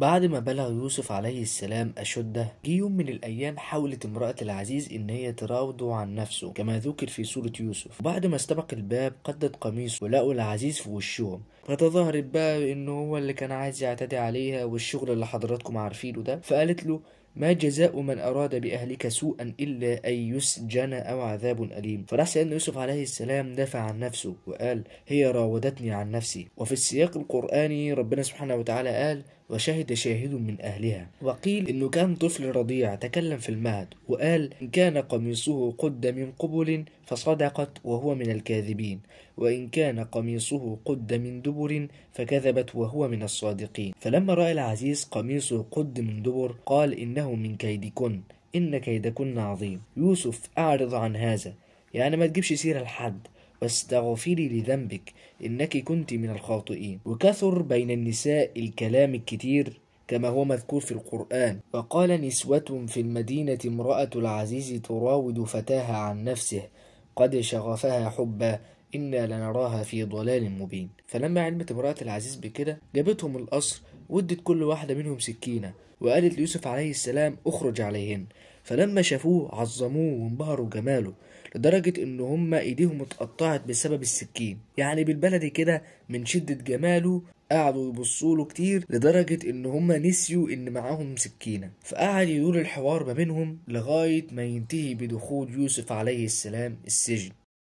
بعد ما بلغ يوسف عليه السلام أشده جه يوم من الأيام حاولت امرأة العزيز إن هي تراوده عن نفسه كما ذكر في سورة يوسف وبعد ما استبق الباب قدت قميصه ولقوا العزيز في وشهم فتظاهرت بقى إن هو اللي كان عايز يعتدي عليها والشغل اللي حضراتكم عارفينه ده فقالت له ما جزاء من أراد بأهلك سوءا إلا أن يسجن أو عذاب أليم فلاحظ أن يوسف عليه السلام دافع عن نفسه وقال هي راودتني عن نفسي وفي السياق القرآني ربنا سبحانه وتعالى قال وشهد شاهد من أهلها وقيل إنه كان طفل رضيع تكلم في المهد وقال إن كان قميصه قد من قبل فصدقت وهو من الكاذبين وإن كان قميصه قد من دبر فكذبت وهو من الصادقين فلما رأى العزيز قميصه قد من دبر قال إن له من كيدكن إن كيدكن عظيم يوسف أعرض عن هذا يعني ما تجيبش سيرة لحد واستغفري لذنبك إنك كنت من الخاطئين وكثر بين النساء الكلام الكتير كما هو مذكور في القرآن فقال نسوة في المدينة امرأة العزيز تراود فتاها عن نفسه قد شغفها حبا إنا لنراها في ضلال مبين فلما علمت امرأة العزيز بكده جابتهم القصر وادت كل واحدة منهم سكينة وقالت ليوسف عليه السلام اخرج عليهن فلما شافوه عظموه وانبهروا جماله لدرجة إن هما إيديهم اتقطعت بسبب السكين يعني بالبلدي كده من شدة جماله قعدوا يبصوا له كتير لدرجة إن هما نسيوا إن معاهم سكينة فقعد يدور الحوار ما بينهم لغاية ما ينتهي بدخول يوسف عليه السلام السجن